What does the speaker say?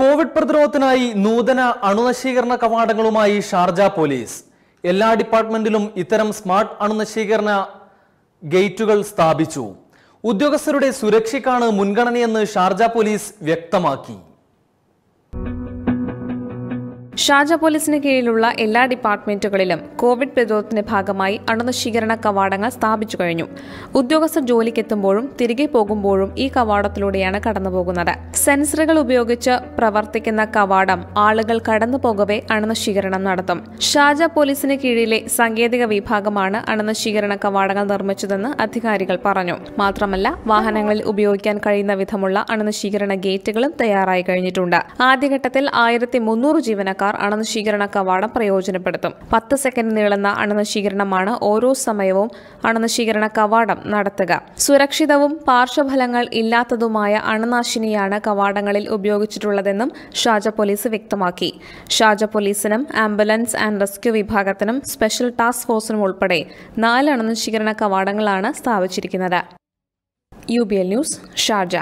Covid പ്രതിരോധത്തിനായി നൂതന അണുനശീകരണ കവാടങ്ങളുമായി Sharjah police എല്ലാ ഡിപ്പാർട്ട്മെന്റിലും ഇത്തരം സ്മാർട്ട് അണുനശീകരണ ഗേറ്റുകൾ സ്ഥാപിച്ചു ഉദ്യോഗസ്ഥരുടെ സുരക്ഷയ്ക്കാണ് മുൻഗണനയെന്ന് ഷാർജ പോലീസ് വ്യക്തമാക്കി ഷാർജ പോലീസിന് കീഴിലുള്ള എല്ലാ ഡിപ്പാർട്ട്മെന്റുകളിലും കോവിഡ് പ്രതിരോധത്തിന്റെ ഭാഗമായി അണുനശീകരണ കവാടങ്ങൾ സ്ഥാപിച്ചു കഴിഞ്ഞു ഉദ്യോഗസ്ഥർ ജോലിക്കെത്തുമ്പോഴും തിരികെ പോകുമ്പോഴും ഈ കവാടത്തിലൂടെയാണ് കടന്നുപോകുന്നത് സെൻസറുകൾ ഉപയോഗിച്ച് പ്രവർത്തിക്കുന്ന കവാടം ആളുകൾ കടന്നു പോകവെ അണുനശീകരണം നടത്തും ഷാർജ പോലീസിന് കീഴിലെ സാങ്കേതിക വിഭാഗമാണ് അണുനശീകരണ കവാടങ്ങൾ നിർമ്മിച്ചതെന്ന് അധികാരികൾ പറഞ്ഞു മാത്രമല്ല വാഹനങ്ങളിൽ ഉപയോഗിക്കാൻ കഴിയുന്ന വിധമുള്ള അണുനശീകരണ ഗേറ്റുകളും തയ്യാറായി കഴിഞ്ഞിട്ടുണ്ട് ആദ്യഘട്ടത്തിൽ ആയിരത്തി മുന്നൂറ് ജീവനക്കാർ യാത്രക്കാർ അണുനശീകരണ കവാടം പ്രയോജനപ്പെടുത്തും പത്ത് സെക്കൻഡ് നീളുന്ന അണുനശീകരണമാണ് ഓരോ സമയവും അണുനശീകരണ കവാടം നടത്തുക സുരക്ഷിതവും പാർശ്വഫലങ്ങൾ ഇല്ലാത്തതുമായ അണുനാശിനിയാണ് കവാടങ്ങളിൽ ഉപയോഗിച്ചിട്ടുള്ളതെന്നും ഷാജ പോലീസ് വ്യക്തമാക്കി ഷാജ പോലീസിനും ആംബുലൻസ് ആൻഡ് റെസ്ക്യൂ വിഭാഗത്തിനും സ്പെഷ്യൽ ടാസ്ക് ഫോഴ്സിനും ഉൾപ്പെടെ നാല് അണുനശീകരണ കവാടങ്ങളാണ് സ്ഥാപിച്ചിരിക്കുന്നത് U B L news Sharjah